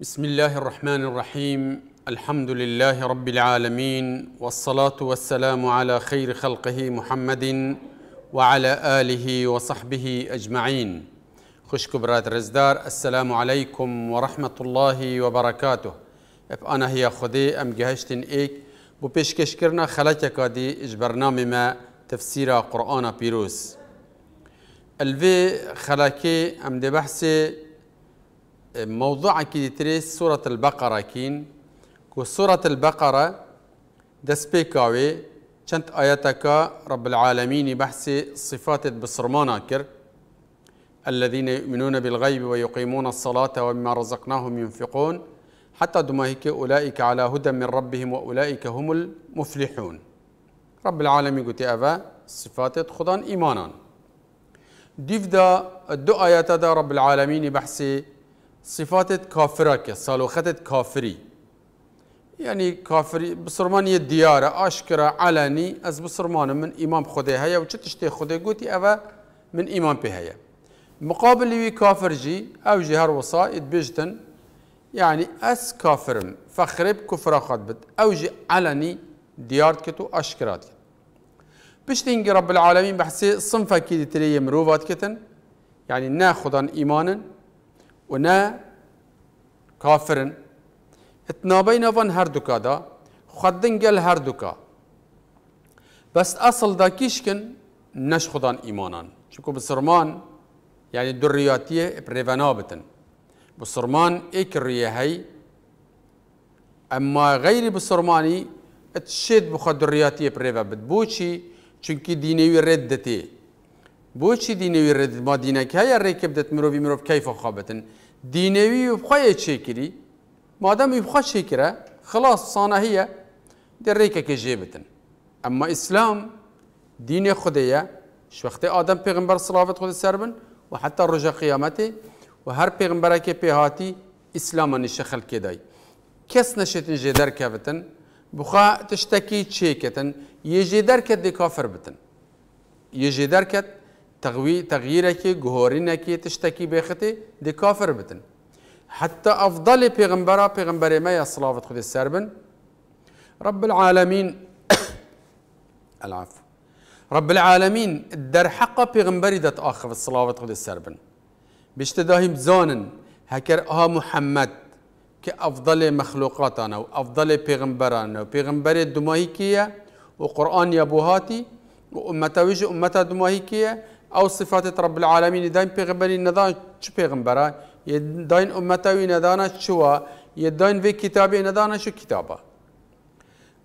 بسم الله الرحمن الرحيم الحمد لله رب العالمين والصلاة والسلام على خير خلقه محمد وعلى آله وصحبه أجمعين خشكو برات رزدار السلام عليكم ورحمة الله وبركاته اف أنا هي خدي أم جهشتن إيك بو بشكشكرنا کرنا خلچکا دی اج برنامه ما تفسير قرآن بيروس الوی خلاكي ام دي بحثي موضوع كي تريس سورة البقرة كين كو سورة البقرة دسبيكاوي چند آياتك رب العالمين بحث صفات بصرمانا كر الذين يؤمنون بالغيب ويقيمون الصلاة ومما رزقناهم ينفقون حتى دماهيك أولئك على هدى من ربهم وأولئك هم المفلحون رب العالمين قلت أفا صفات خدان إيمانا ديفدا دا آيات دا رب العالمين بحث صفاتت كافراك سالوختت كافري يعني كافري بصرمان يدياره أشكرا علني أز بصرمان من إمام خده هيا وشتشتي خده قوتي أفا من إمام بهيا مقابل لي كافر جي أو جي هر وصائد بيجتن يعني أس كافرن فخرب كفرا بد أو جي علني ديارت كتو أشكرات كتو بشتين رب العالمين بحسي صنفة كيدي تري مروفات كتن يعني ناخدان إيمانا و نه کافرن اتنابین وان هر دوکا دا خدن گل هر دوکا بس اصل دا کیشکن نش خدان ایمانان چونکو بسرمان یعنی در ریاتیه پریونا بتن بسرمان ایک ریه هی اما غیر بسرمانی بخواد بخد ریاتیه پریوه بد بوچی چونکی دینیوی ردتی بۆچی دینەوی ڕێت مادینەکەیە ڕێکە بدەت مرۆڤی مرۆڤ کەیفە خابەتن دینەوی بخوایە مادم مادەم چه کره خلاص سانە هەیە دە ڕێکەکە اما بتن دین دین دینێ خودەیە شوخته آدم پیغمبر سلااوت خود سر بن و حتی ڕۆژە قیامته و هر پیغمبره که ئیسلامە نیشە خەلکێدای کەس کس ژێ دەرکەوتن بخوا تشتەکی چێکەتن یێژێ دەرکە کافر بتن یێژێ تغوي تغييرك جهورينك تشتكي بيختي دي كافر بتن حتى أفضل بيغمبرا بيغمبري ما صلاة خد السربن رب العالمين العفو رب العالمين در حقا بيغمبري دت آخف الصلاة خد السربن بيشتداهم زانن هكر آه محمد كأفضل مخلوقاتنا وأفضل بيغمبرانا وبيغمبري دمائكية وقرآن يبوهاتي وأمتا وجه أمتا دمائكية او صفات رب العالمين داین پیغمبری ندان چه پیغمبره آه؟ داین امتوی ندان چوا داین وی کتابی ندان شو کتابه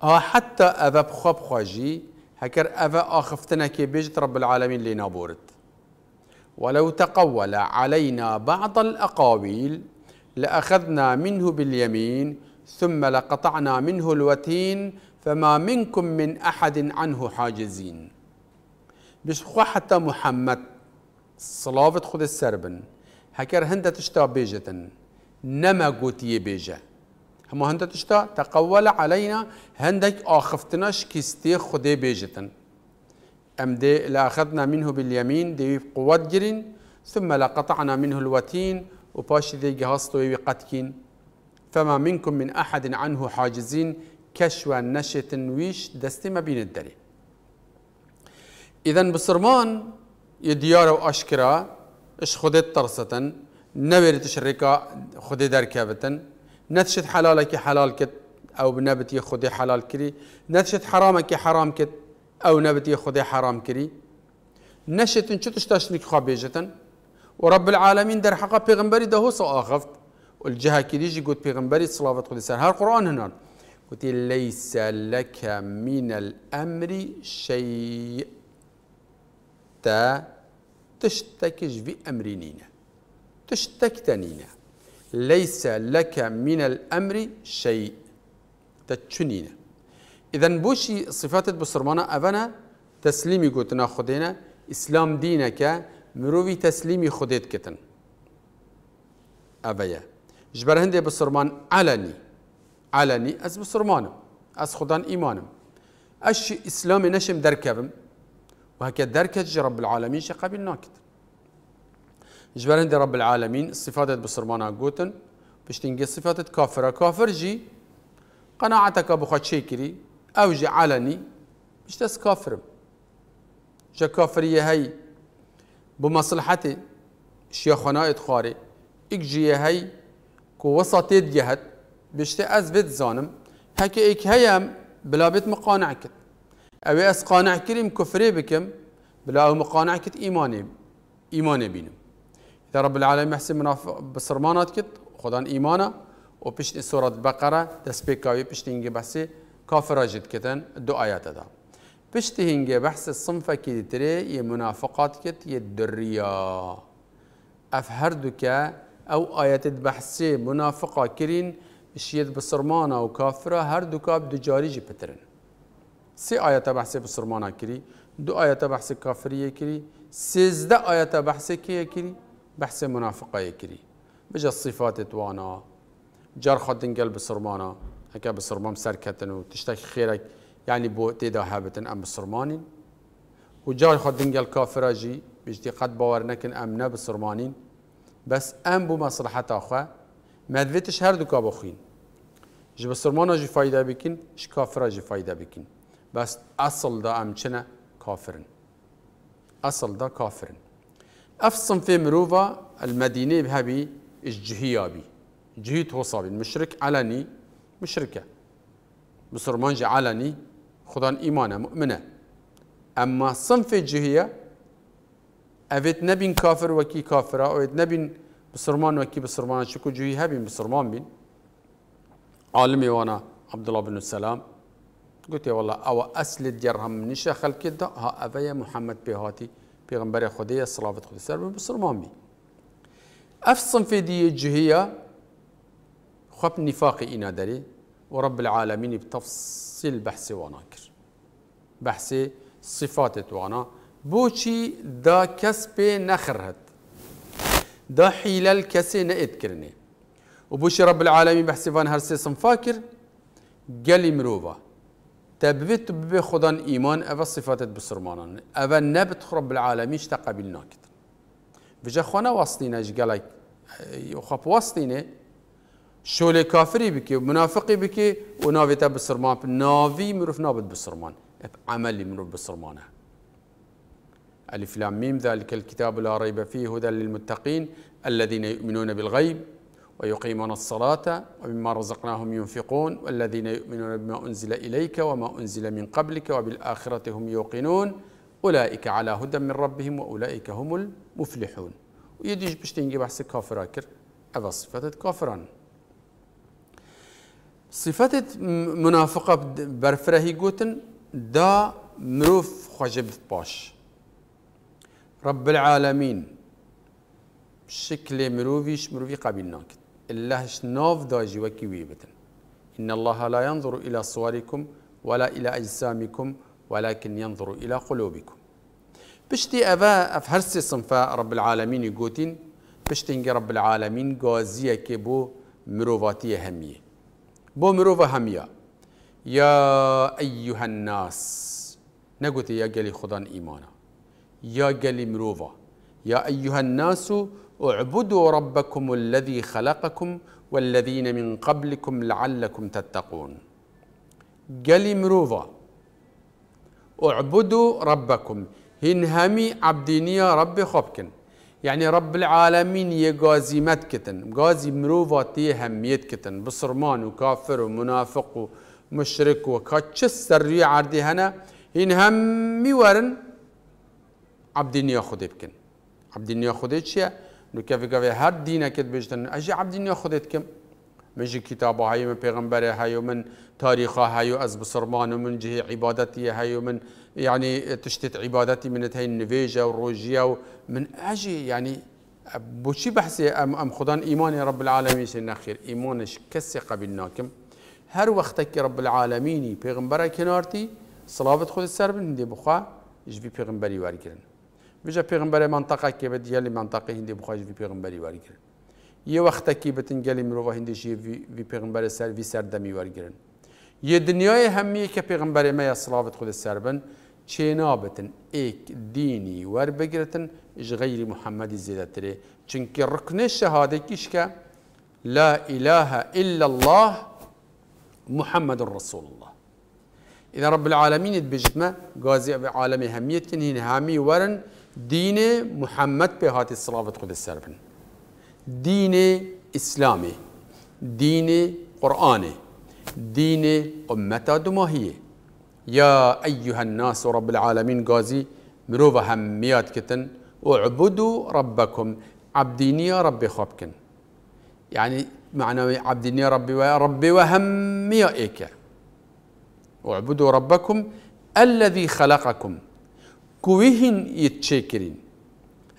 آه، ها حتى اوه بخو خواجی هكر اذا أخفتنا كي بيجت رب العالمين لنا بورد ولو تقول علينا بعض الأقاويل لأخذنا منه باليمين ثم لقطعنا منه الوتين فما منكم من أحد عنه حاجزين حتى محمد صلاوة خود السربن هكر هند تشتا بيجة نما قوتي بيجة هما هند تشتا تقول علينا هندك آخفتناش كستي خود بيجة أم دي لأخذنا منه باليمين دي قوات جرين ثم لقطعنا منه الوتين وباش دي جهاز طويوي قتكين فما منكم من أحد عنه حاجزين كشوى نشت ويش دستي ما بين الدليل إذا بصرمان او وأشكرا إش خدي ترسة نبير تشريكا خدي كابتن نتشت حلالك حلال كت أو بنبت يخدي حلال كري نتشت حرامك حرام كت أو نبت يخدي حرام كري إن شتش تشنك خابيجة ورب العالمين در حقا بيغمبري ده هو صاخفت والجهة كديجي قلت بيغمبري صلاة قدس هار القرآن هنا قلت ليس لك من الأمر شيء حتى تشتكج بأمرنينا تشتكتنينا ليس لك من الأمر شيء تتشنينا إذا بوشي صفات بسرمانا أبنا تسليمي قوتنا خدينا إسلام دينك مروي تسليمي خديت كتن أبيا جبر هندي بصرمان علني علني أز بصرمانم أز خدان إيمانم أش إسلامي نشم دركبم وهكا دركج رب العالمين شقبل ناكت جبرند رب العالمين الصفات بصرمانا قوتن بشتنجي صفاتت كافرة كافر جي قناعتك أبو خاتشيكري أو جي علني تس كافر جا كافرية هي بمصلحتي شيخنا ادخاري جي هي كو وسطيت جهت بشتي أزبت زانم هكا اك هيام بلا بيت مقانعكت او اس قانع كريم كفري بكم بلا او مقانع كت ايماني ايماني بينم اذا رب العالمين يحسن منافق بصرمانات كت خدان ايمانا و بشت سورة البقرة كاوي بشت هنجي بحسي كافر جد كتن دو آيات دا بشت هنجي بحسي الصنفة كي تري يه منافقات كت يدريا أفهردك او آيات بحسي منافقة كرين شيت بسرمانة وكافرة هردوكا بدجاري جي بترن سي آیت آية بحث بسرمانا كري دو آیت آية بحث كافرية كري سيزد آیت آية بحث كي کری بحث منافقه کری بجا الصفات توانا جار خدنگل بسرمانه هكا بسرمان سركتن وتشتكي خيرك يعني بو تيدا هابتن ام بسرمانين وجار كافرة جي بجدي قد باورنكن ام نا بسرمانين بس ام بو مصلحة أخوة مدفتش دفتش هر دو كابوخين جي بسرمانا جي فايدة بكين جي كافرة جي فايدة بكين بس أصل دا aslida amçine أصل دا kafirin. أفصم في مروفا المدينة بهبي الجهية بي جهية توصابي المشرك علني مشركة مسلمان علني خدان إيمانة مؤمنة أما صنف الجهية أفيت نبين كافر وكي كافرة أفيت نبين بسرمان وكي بسرمان شكو جهي هبين بسرمان بين عالمي وانا عبد الله بن السلام قلت يا والله او اصل درهم نشه خلق ده ها ابي محمد بهاتي پیغمبر خدای صلوات خود سر مسلمان بی اف في دي جهیه خب نفاق اینا داری و رب العالمین بتفصیل بحث وانا بحث صفات وانا بوچی دا کس نخرهت دا حیلل کسی نه کرنه و بوچی رب العالمين بحث وان هر سه صنفا کر گلی مروه تبيت ببي خدان إيمان أبا صفات بسرمانا أبا نبت رب العالمين اشتقى بالناكت بجا خوانا واسطينا جقالك يخب اه، اه، شو شولي كافري بكي ومنافقي بكي ونافي تب بسرمان نافي مروف نابت بسرمان عمل مروف بسرمانا ألف لام ميم ذلك الكتاب لا ريب فيه هدى للمتقين الذين يؤمنون بالغيب ويقيمون الصلاة ومما رزقناهم ينفقون والذين يؤمنون بما أنزل إليك وما أنزل من قبلك وبالآخرة هم يوقنون أولئك على هدى من ربهم وأولئك هم المفلحون ويديش باش تنجي بحث كافر أكر أبا صفات كافرا صفات منافقة برفرهي قوتن دا مروف خجب باش رب العالمين شكل مروفيش مروفي قابلناك ناكت الله شنوف داجي وكي إن الله لا ينظر إلى صوركم ولا إلى أجسامكم ولكن ينظر إلى قلوبكم بشتي أفا أفهرسي صنفاء رب العالمين يقوتين بشتي رب العالمين قوازية كبو مروفاتية همية بو مروفة همية يا أيها الناس نقول يا قلي خدان إيمانا يا قلي مروفة يا أيها الناس اعبدوا ربكم الذي خلقكم والذين من قبلكم لعلكم تتقون قال مروضة اعبدوا ربكم هنهمي يا رب خبكن يعني رب العالمين يقازي متكتن قازي مروفة تيهم يتكتن بصرمان وكافر ومنافق ومشرك وكاتش السرية عردي هنا هنهمي همي ورن عبدين يا بكن عبدين يا شيء نو كافي كافي هر دينا كت بيجتن اجي عبد دينا خدت كم من جي كتابة هاي من پیغمبر هاي ومن تاريخة هاي از بصرمان ومن جهه عبادتي هاي ومن يعني تشتت عبادتي من هاي النفيجة والروجية من اجي يعني بوشي بحثي ام ام خدان ايمان رب العالمين سن خير ايمانش كسي قبلناكم هر وقتك رب العالمين پیغمبر کنارتی صلابت خود سر بندی بخوا جبی پیغمبری وارگیرن بجا پیغمبر منطقه که به دیال منطقه هندی بخواهش وی پیغمبری واری گرن یه وقت که بتن گلی مروه هندیش وی پیغمبر سر وی سردمی واری گرن یه دنیای همیه که پیغمبر ما یا صلاوت خود سربن چنابتن ایک دینی ور بگرتن اج غیر محمد زیده چونکه رکن شهاده کیش که لا اله الا الله محمد رسول الله إذا رب العالمين بجتما قازي عالمي همية هين هامي ورن دين محمد به هاتی صلافت خود سر بن دین دين قرآني دين أمتا دماهية يا أيها الناس رب العالمين غازي مروه هميات كتن اعبدوا ربكم عبديني يا ربي خابكن يعني معنى عبديني يا ربي وربي ايكا اعبدوا ربكم الذي خلقكم كوهين يتشكرين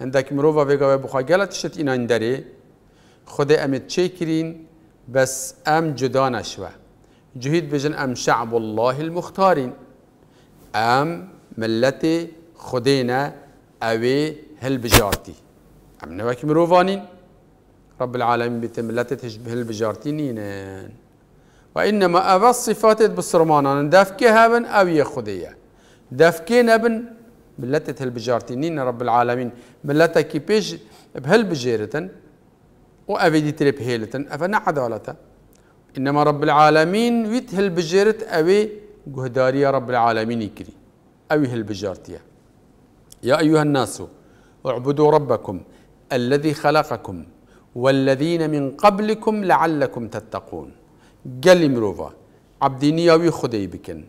عندك مروفا بيغا بخوا قالت شت إنان داري خدا أم تشكرين بس أم جدا نشوه جهيد بجن أم شعب الله المختارين أم ملتي خدينا أوي هل بجارتي أم نوك مروفانين رب العالمين بتملتي تشبه البجارتينين وإنما أبا الصفات بسرمانا دافكي هابن أو يخديه دافكي نبن ملتت هالبجارتينين رب العالمين ملتا كيبيج بهالبجيرتن وأفي دي تريب هيلتن أفنا عدالتا إنما رب العالمين ويت هالبجيرت أوي جهدارية رب العالمين يكري أوي هالبجارتية يا أيها الناس اعبدوا ربكم الذي خلقكم والذين من قبلكم لعلكم تتقون قال مروفا عبدينيا وي خدي بكن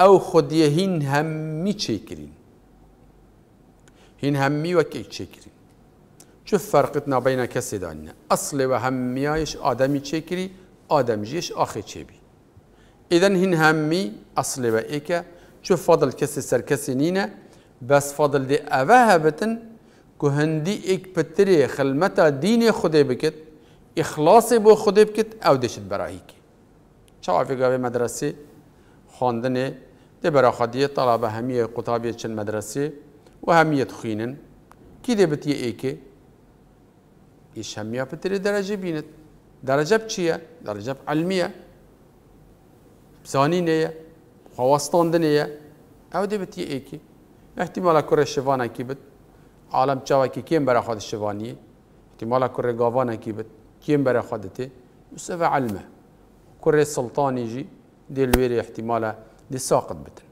أو خديهين هم ميشيكرين هین همی و کی چکری چه فرقت نبین کسی دانی؟ اصل و همیایش آدمی چکری آدمجیش آخه چه بی این هین همی اصل و ایکه چه فضل کسی سر کسی نینه بس فضل دی اوه هبتن که هندی ایک پتری خلمتا دین خودی بکت اخلاص بو خودی بکت او دشت براهی که شوافی مدرسه خواندن دی برا خدیه طلبه همیه قطابی چند مدرسه وهميت خينن كي دبت بتي ايكي ايش هميا بتري درجة بينت درجة بچية درجة علمية خواستان خواستاندنية او دبت بتي ايكي احتمالا كره شوانا كي بت عالم چاوكي كيم برا خود الشفانية احتمالا كره غاوانا كي بت كيم برا خودتي يسوف علمه كره السلطان جي دي الويري احتمالا دي ساقط بتن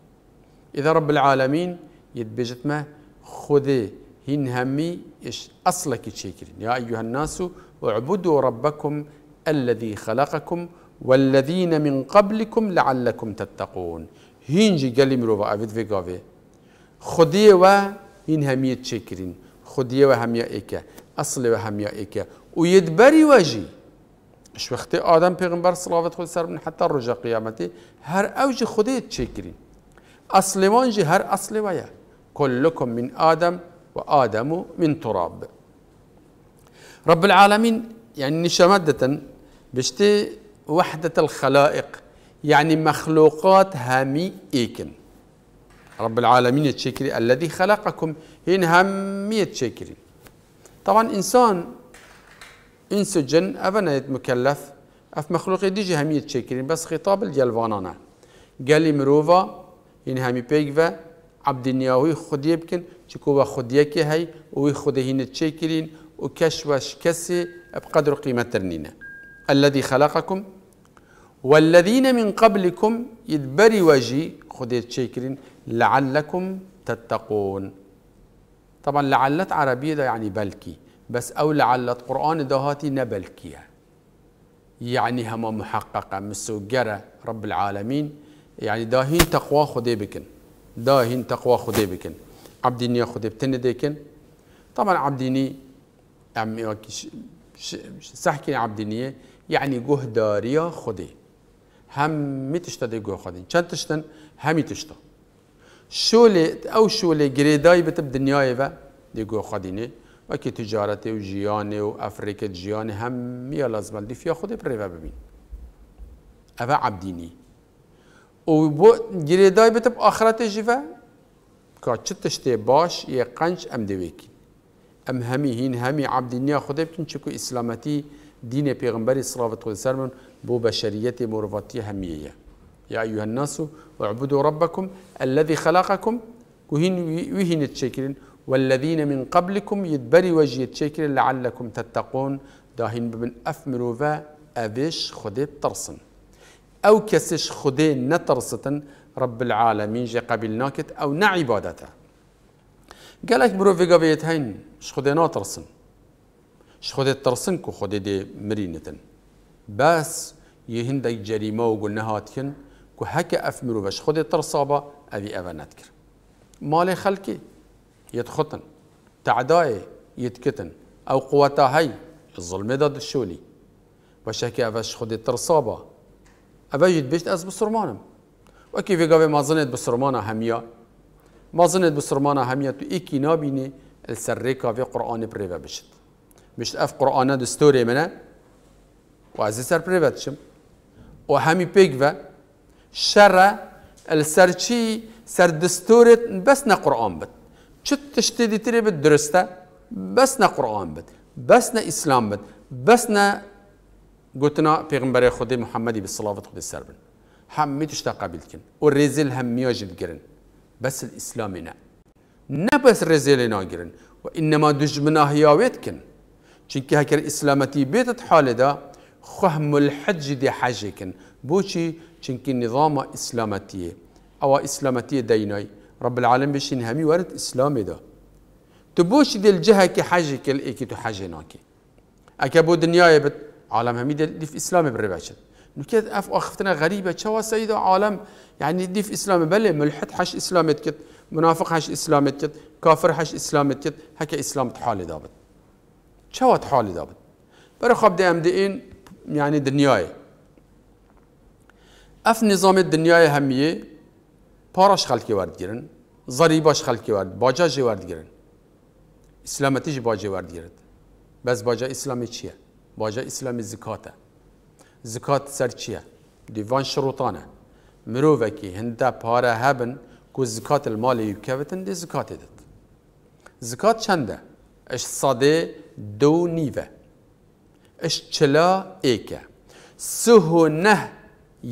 إذا رب العالمين يدبجت ما خذي هين همي إش أصلك تشيكرين يا أيها الناس اعبدوا ربكم الذي خلقكم والذين من قبلكم لعلكم تتقون جي قال مروفا أفيد في قافي خذي و هين همي تشيكرين خذي و هم إيكا أصل و همي إيكا ويدبري واجي اش وقت آدم پیغمبر صلوات خود سر حتى رجا قيامتي هر أوجي خذي چکرین أصل وانجي هر اصل ويا كلكم من آدم وآدم من تراب رب العالمين يعني نشمدة بشتي وحدة الخلائق يعني مخلوقات هامي إيكن رب العالمين يتشكري الذي خلقكم هين همي يتشكري طبعا إنسان إنس جن أبنا مكلف أف مخلوق ديجي همي يتشكري بس خطاب الجلبانانا قال مروفا هين همي بيكفا عبدنیاوی خودی بکن چکو و خودیه که هی و خودهینه چه کرین و کش و شکسی بقدر قیمت ترنینه الذي خلقكم والذين من قبلكم وَجِي واجي خديت شيكرين لعلكم تتقون طبعا لعلت عربية ده يعني بلكي بس أو لعلت قرآن دهاتي نبلكية يعني هما محققة مسوجرة رب العالمين يعني داهين تقوى خدي بكن داهين تقوى خدي بكن عبديني خدي بتن ديكن طبعا عبديني عم سحكي عبديني يعني جه داريا خدي هم متشتدي جه خدي شن تشتن همي تشتا شولي او شولي جريداي بتب دنياي و دي جه خديني وكي تجارتي وجياني وافريكا جياني هم يا لازم دي فيا خدي بريفا ببين أبا عبديني و بو گیری دای بتب آخرت جیفا که چه تشتی باش یه قنج ام دویکی ام همی هین همی عبد نیا خدا بکن چکو اسلامتی دین پیغمبری صلوات خود سر من بو بشریت مرواتی همیه يا أيها الناس اعبدوا ربكم الذي خلقكم وهن وهن تشكرين والذين من قبلكم يدبري وجه تشكرين لعلكم تتقون داهن بمن أفمروا فا أبيش خديت ترسن او كسش خدي نترستن رب العالمين جي قبل ناكت او نعبادته قالك برو في قبيت هين شخدي ناترسن شخدي ترسن كو خدي دي مرينتن بس یه جريمة وقلنا هاتكن كو هكا افمرو باش اف مرو ابي خودی ترسابا مالي خلكي نتکر يدخطن تعداي يتكتن أو قواتا هاي الظلم داد الشولي باش هكا أفش خدي ترصابة اوید بیشت از بسرمانم وکی ویگاوی مازنت بسرمانا همیا مازنت بسرمانا هميا تو ايكي نابيني السريكا في قرآن بريفا بشت مشت اف قرآن دستوري منا و سر بريفا تشم وهمي همی پیگوه شر السرچی سر دستوري بس نه قرآن بت چت تشتدي تري بد درسته بس نه قرآن بت بس نه اسلام بت بس نه قلتنا پیغمبر خود محمدی به صلوات خود سر بن همه تشتا والرزيل هم و رزل بس الاسلام نا نا بس رزل نا و وإنما دجمنا هیاویت کن چونکه هکر اسلامتی بیتت حال دا خهم الحج دي حجه کن بوچی چونکه نظام إسلامتي او إسلامتي ديناي رب العالم بشين همي ورد اسلام دا تو دي الجهة كي که حجه کل ای که تو حجه ناکی بت عالم همی دل اسلام بره باشد نکت اف آخفتنا غریبه چوا سید عالم يعني ديف اسلام بله ملحد حش اسلامت کد منافق حش اسلامت کد کافر حش اسلامت کد هک اسلام تحال دابد چوا تحال دابد برای ام دیم دین يعني دنیای اف نظام دنیای همیه پاراش خلکی ورد گیرن ضریباش خلکی ورد باجاجی ورد گیرن اسلامتیش باجی ورد گیرد بس باجا اسلامی چیه باجا اسلام زکاته زکات سر چیه دیوان شروطانه مروه که هنده پاره هبن کو زکات المال یکوتن دی زکات دید زکات چنده اش صده دو نیوه اش چلا ایکه و نه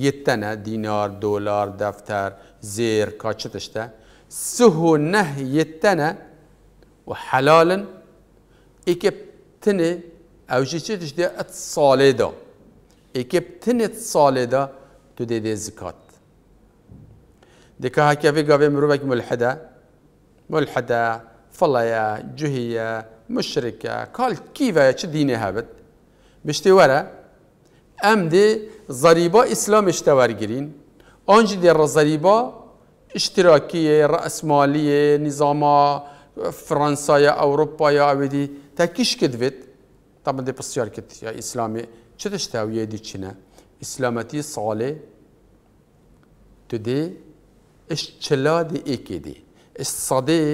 یتنه دینار دلار دفتر زیر کاچه و نه یتنه و حلالن ایکه تنه اوجی چه تش ده ات ساله دا ایکب تنت ساله دا تو ده ده زکات دکه ها کفی گاوه مروبک ملحده ملحده فلایا جهیه مشرکه کال کیوه چه دینه هبت بشتی وره ام ده ضریبا اسلامش تورگیرین آنجی ده ضریبا اشتراکیه رأسمالیه نظاما فرانسایا اوروپایا اویدی تکیش کدوید طبعا دي بسيار كت يا إسلامي چه تشتاوية دي چنه إسلامتي صالي تدي اش چلا دي ايكي دي اش صدي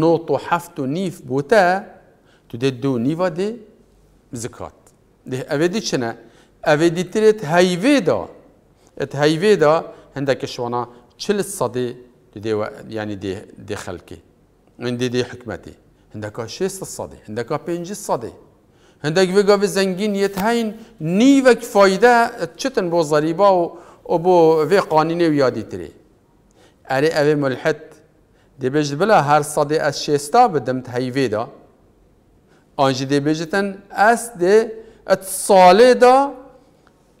نوتو حفتو نيف بوتا تدي دو نيفا دي زكات ده اوه دي چنه اوه دي تريت هايوه دا ات هايوه دا هندك شوانا چل صدي تدي و... يعني دي دي خلقي من دي دي حكمتي عندك 6 صدي عندك 5 صدي هندك في قبل زنجين يتهين نيفك فايدة تشتن بو ضريبة و بو في قانيني ويادي تري أري أبي ملحد دي بيجد بلا هر صدي أس شيستا بدمت هايوه دا أنجي دي بيجتن أس دي اتصالي دا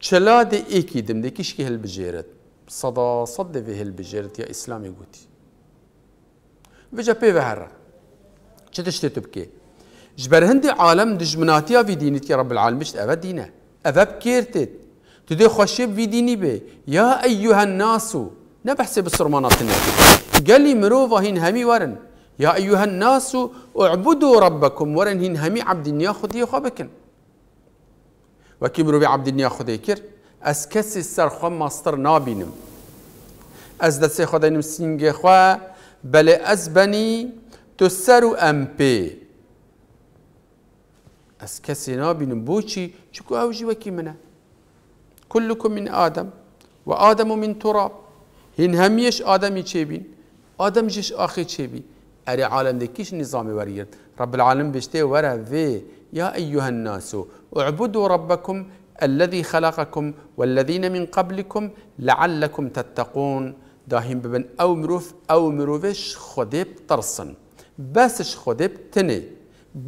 چلا دي إيكي دم دي كشكي هل بجيرت صدا صد في هل بجيرت يا إسلامي قوتي بجا بيوه هر چتشتي تبكي جبر هندي عالم دجمناتيا في دينيت يا رب العالمين أفا دينه أفا بكيرتت تدي خشب في ديني بي يا أيها الناس نبحسب السرمانات قال لي مروفا هين همي ورن يا أيها الناس اعبدوا ربكم ورن هين همي عبد ياخذ يخبكن وكبروا بعبد ياخذ يكر أسكسي السر خم ماستر نابينم از دست خدا نم سینگ خوا بله از بنی تو سر و امپی از کسی نابینم بوچی چکو ئەوژی وەکی منە كلكم من آدم وآدم من تراب هین بین آدم چێبین ئادەم چه ئاخی اری عالم دکیش نظامی وەرگرت رب العالم بشته وره وێ یا ئەیها الناس اعبدوا ربكم الذي خلقكم والذين من قبلكم لعلكم تتقون داهم ببن او مروف او مروفش خودێ ترصن بس خودێ تني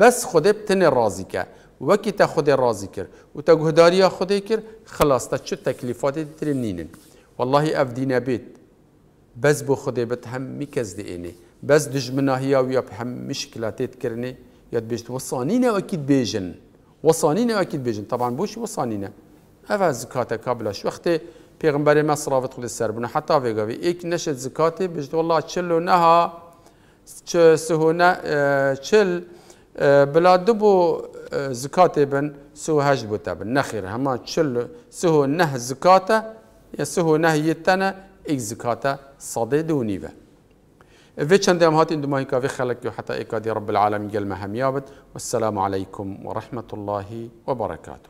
بس خود بتن راضی که وکی تا خود راضی کرد و تا گهداری خود کرد خلاص تا چه تکلیفات دیتر نینن والله اف دینه بیت بس بو خود بت هم میکز دینه بس دجمناهی او یا هم مشکلاتیت کرنه یاد بیشت وصانینه اکید بیجن وصانینه اکید بیجن طبعا بوش وصانینه اوه زکاته قبلش وقتی پیغمبر ما صلوات خود سر بنا حتی وی وی ایک نشد زکاته بیشت والله چلو نها چه سهونه اه، چل بلا دبو آه، زكاتة بن سو هج بن نخير هما تشل سهو نه زكاة يا سهو نه يتنا اك زكاة صدي دوني دونيبه في چند هات اندو دماهي كافي خلق حتى اكادي رب العالمين قال مهم يابد والسلام عليكم ورحمة الله وبركاته